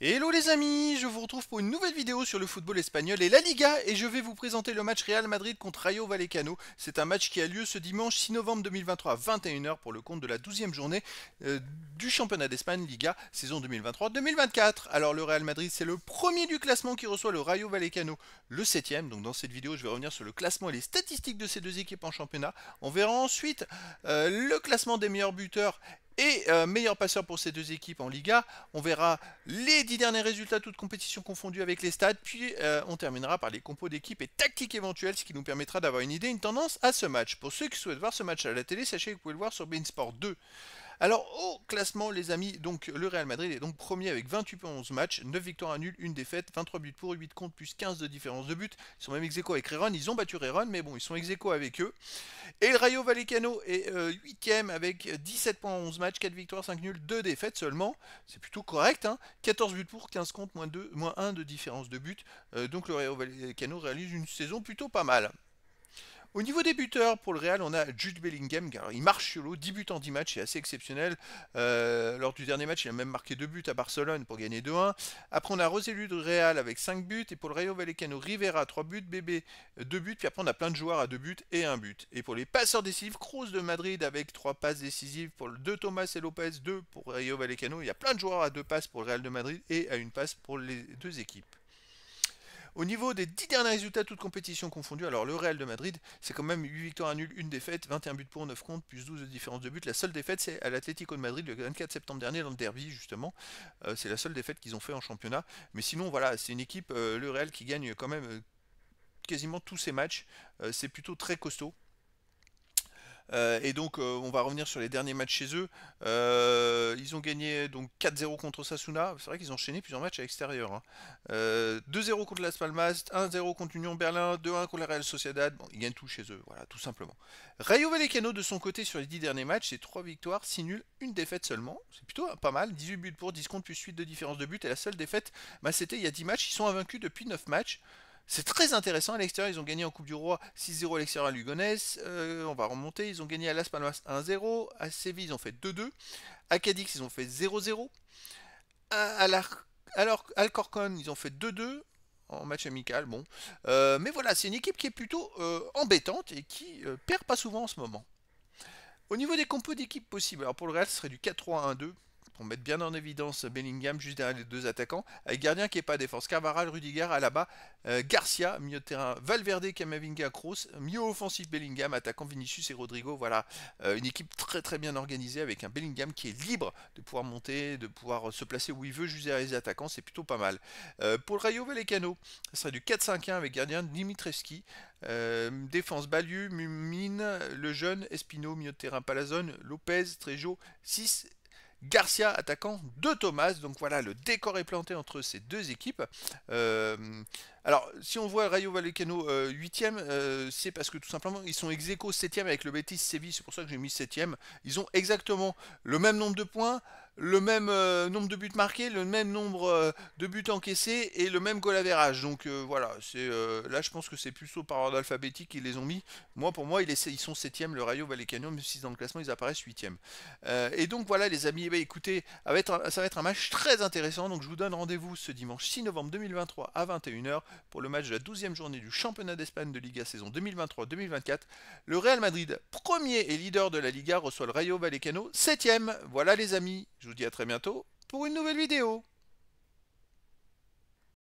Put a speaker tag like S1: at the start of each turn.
S1: Hello les amis, je vous retrouve pour une nouvelle vidéo sur le football espagnol et la Liga et je vais vous présenter le match Real Madrid contre Rayo Vallecano. C'est un match qui a lieu ce dimanche 6 novembre 2023 à 21h pour le compte de la 12e journée euh, du championnat d'Espagne Liga saison 2023-2024. Alors le Real Madrid c'est le premier du classement qui reçoit le Rayo Vallecano, le 7e. Donc dans cette vidéo je vais revenir sur le classement et les statistiques de ces deux équipes en championnat. On verra ensuite euh, le classement des meilleurs buteurs et euh, meilleur passeur pour ces deux équipes en Liga, on verra les dix derniers résultats, toutes compétitions confondues avec les stades, puis euh, on terminera par les compos d'équipes et tactiques éventuelles, ce qui nous permettra d'avoir une idée, une tendance à ce match. Pour ceux qui souhaitent voir ce match à la télé, sachez que vous pouvez le voir sur Sport 2 alors au classement les amis, donc le Real Madrid est donc premier avec 28 points 11 matchs, 9 victoires à nul, 1 défaite, 23 buts pour 8 comptes plus 15 de différence de but. Ils sont même ex avec Reron, ils ont battu Reron mais bon ils sont ex avec eux. Et le Rayo Vallecano est 8ème euh, avec 17 points 11 matchs, 4 victoires, 5 nuls, 2 défaites seulement. C'est plutôt correct, hein 14 buts pour, 15 comptes, moins, 2, 1 de différence de but. Euh, donc le Rayo Vallecano réalise une saison plutôt pas mal. Au niveau des buteurs, pour le Real, on a Jude Bellingham, il marche sur l'eau, 10 buts en 10 matchs, c'est assez exceptionnel. Euh, lors du dernier match, il a même marqué 2 buts à Barcelone pour gagner 2-1. Après, on a Roselu de Real avec 5 buts, et pour le Rayo Vallecano, Rivera, 3 buts, Bébé, 2 buts, puis après, on a plein de joueurs à 2 buts et 1 but. Et pour les passeurs décisifs, Cruz de Madrid avec 3 passes décisives, pour le 2 Thomas et Lopez, 2 pour Rayo Vallecano. Il y a plein de joueurs à 2 passes pour le Real de Madrid et à une passe pour les deux équipes. Au niveau des 10 derniers résultats, toutes compétitions confondues, alors le Real de Madrid, c'est quand même 8 victoires à nul, 1 défaite, 21 buts pour, 9 comptes, plus 12 de différence de buts, La seule défaite, c'est à l'Atlético de Madrid le 24 septembre dernier dans le derby, justement. Euh, c'est la seule défaite qu'ils ont fait en championnat. Mais sinon, voilà, c'est une équipe, euh, le Real, qui gagne quand même euh, quasiment tous ses matchs. c'est plutôt très costaud. Euh, et donc, euh, on va revenir sur les derniers matchs chez eux. Euh, ils ont gagné donc 4-0 contre Sasuna. C'est vrai qu'ils ont enchaîné plusieurs matchs à l'extérieur. 2-0 hein. contre Las Palmas, 1-0 contre Union Berlin, 2-1 contre la Real Sociedad. Bon, ils gagnent tout chez eux, voilà, tout simplement. Rayo Vallecano, de son côté, sur les 10 derniers matchs, c'est 3 victoires, 6 nuls, une défaite seulement. C'est plutôt hein, pas mal. 18 buts pour, 10 comptes, plus suite de différence de buts, Et la seule défaite, bah, c'était il y a 10 matchs. Ils sont invaincus depuis 9 matchs. C'est très intéressant à l'extérieur, ils ont gagné en Coupe du Roi 6-0 à l'extérieur à Lugonès, euh, on va remonter, ils ont gagné à Las Palmas 1-0, à Séville ils ont fait 2-2, à Cadix ils ont fait 0-0, à, alors Alcorcon ils ont fait 2-2 en match amical, bon. Euh, mais voilà, c'est une équipe qui est plutôt euh, embêtante et qui perd pas souvent en ce moment. Au niveau des compos d'équipes possibles, alors pour le Real ce serait du 4-3-1-2, on mettre bien en évidence Bellingham juste derrière les deux attaquants, avec gardien qui n'est pas défense. cavaral Rudiger, la bas euh, Garcia, milieu de terrain, Valverde, Camavinga, cross milieu offensif Bellingham, attaquant Vinicius et Rodrigo. Voilà, euh, une équipe très très bien organisée avec un Bellingham qui est libre de pouvoir monter, de pouvoir se placer où il veut juste derrière les attaquants, c'est plutôt pas mal. Euh, pour le Rayo Vallecano, ce serait du 4-5-1 avec gardien Dimitreski, défense Baliu, Mumine, le jeune, Espino, milieu de terrain Palazone, Lopez, Trejo, 6 Garcia attaquant de Thomas. Donc voilà, le décor est planté entre ces deux équipes. Euh, alors, si on voit Rayo Vallecano 8ème, euh, euh, c'est parce que tout simplement, ils sont ex 7ème avec le Betis Séville, c'est pour ça que j'ai mis 7ème. Ils ont exactement le même nombre de points, le même euh, nombre de buts marqués, le même nombre euh, de buts encaissés et le même goal average. Donc euh, voilà, c'est là je pense que c'est plus au par ordre alphabétique qu'ils les ont mis. Moi pour moi ils, sont 7 le Rayo Vallecano, même si dans le classement ils apparaissent 8 Et donc voilà les amis, eh ben, écoutez, ça va, être, un match très intéressant. Donc je vous donne rendez-vous ce dimanche 6 novembre 2023 à 21h pour le match de la 12e journée du championnat d'Espagne de Liga saison 2023-2024. Le Real Madrid, premier et leader de la Liga, reçoit le Rayo Vallecano, 7 Voilà les amis, je je vous dis à très bientôt pour une nouvelle vidéo.